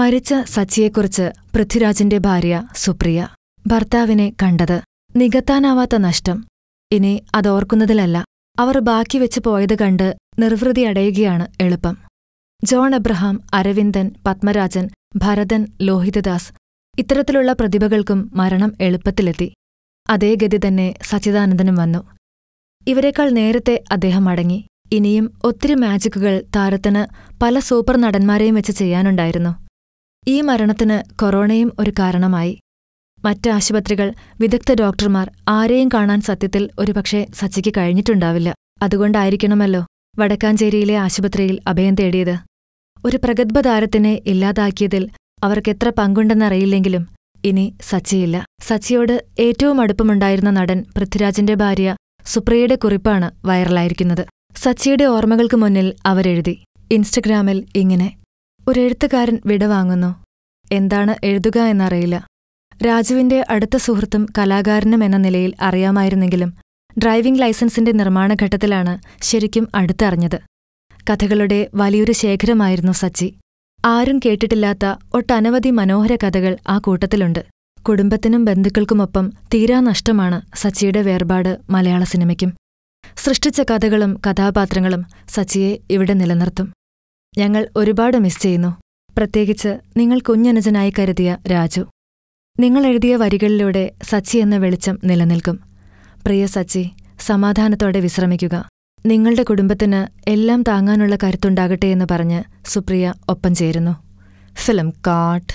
മരിച്ച സച്ചിയെക്കുറിച്ച് പൃഥ്വിരാജിന്റെ ഭാര്യ സുപ്രിയ ഭർത്താവിനെ കണ്ടത് നികത്താനാവാത്ത നഷ്ടം ഇനി അതോർക്കുന്നതിലല്ല അവർ ബാക്കി വെച്ച് പോയത് കണ്ട് നിർവൃതി അടയുകയാണ് എളുപ്പം ജോൺ എബ്രഹാം അരവിന്ദൻ പത്മരാജൻ ഭരതൻ ലോഹിതദാസ് ഇത്തരത്തിലുള്ള പ്രതിഭകൾക്കും മരണം എളുപ്പത്തിലെത്തി അതേ ഗതി തന്നെ സച്ചിദാനന്ദനും വന്നു ഇവരെക്കാൾ നേരത്തെ അദ്ദേഹം മടങ്ങി ഇനിയും ഒത്തിരി മാജിക്കുകൾ താരത്തിന് പല സൂപ്പർ നടന്മാരെയും വെച്ച് ചെയ്യാനുണ്ടായിരുന്നു ഈ മരണത്തിന് കൊറോണയും ഒരു കാരണമായി മറ്റ് ആശുപത്രികൾ വിദഗ്ധ ഡോക്ടർമാർ ആരെയും കാണാൻ സത്യത്തിൽ ഒരുപക്ഷെ സച്ചിക്ക് കഴിഞ്ഞിട്ടുണ്ടാവില്ല അതുകൊണ്ടായിരിക്കണമല്ലോ വടക്കാഞ്ചേരിയിലെ ആശുപത്രിയിൽ അഭയം തേടിയത് ഒരു പ്രഗത്ഭ താരത്തിനെ ഇല്ലാതാക്കിയതിൽ അവർക്കെത്ര പങ്കുണ്ടെന്നറിയില്ലെങ്കിലും ഇനി സച്ചിയില്ല സച്ചിയോട് ഏറ്റവും അടുപ്പമുണ്ടായിരുന്ന നടൻ പൃഥ്വിരാജിന്റെ ഭാര്യ സുപ്രിയയുടെ കുറിപ്പാണ് വൈറലായിരിക്കുന്നത് സച്ചിയുടെ ഓർമ്മകൾക്ക് മുന്നിൽ അവരെഴുതി ഇൻസ്റ്റഗ്രാമിൽ ഇങ്ങനെ ഒരു എഴുത്തുകാരൻ വിടവാങ്ങുന്നു എന്താണ് എഴുതുക എന്നറിയില്ല രാജുവിന്റെ അടുത്ത സുഹൃത്തും കലാകാരനും എന്ന നിലയിൽ അറിയാമായിരുന്നെങ്കിലും ഡ്രൈവിംഗ് ലൈസൻസിന്റെ നിർമ്മാണഘട്ടത്തിലാണ് ശരിക്കും അടുത്തറിഞ്ഞത് കഥകളുടെ വലിയൊരു ശേഖരമായിരുന്നു സച്ചി ആരും കേട്ടിട്ടില്ലാത്ത ഒട്ടനവധി മനോഹര കഥകൾ ആ കൂട്ടത്തിലുണ്ട് കുടുംബത്തിനും ബന്ധുക്കൾക്കുമൊപ്പം തീരാനഷ്ടമാണ് സച്ചിയുടെ വേർപാട് മലയാള സിനിമയ്ക്കും സൃഷ്ടിച്ച കഥകളും കഥാപാത്രങ്ങളും സച്ചിയെ ഇവിടെ നിലനിർത്തും ഞങ്ങൾ ഒരുപാട് മിസ് ചെയ്യുന്നു പ്രത്യേകിച്ച് നിങ്ങൾ കുഞ്ഞനുജനായി കരുതിയ രാജു നിങ്ങൾ എഴുതിയ വരികളിലൂടെ സച്ചി എന്ന വെളിച്ചം നിലനിൽക്കും പ്രിയ സച്ചി സമാധാനത്തോടെ വിശ്രമിക്കുക നിങ്ങളുടെ കുടുംബത്തിന് എല്ലാം താങ്ങാനുള്ള കരുത്തുണ്ടാകട്ടെ എന്ന് പറഞ്ഞ് സുപ്രിയ ഒപ്പം ചേരുന്നു ഫിലിം കാട്ട്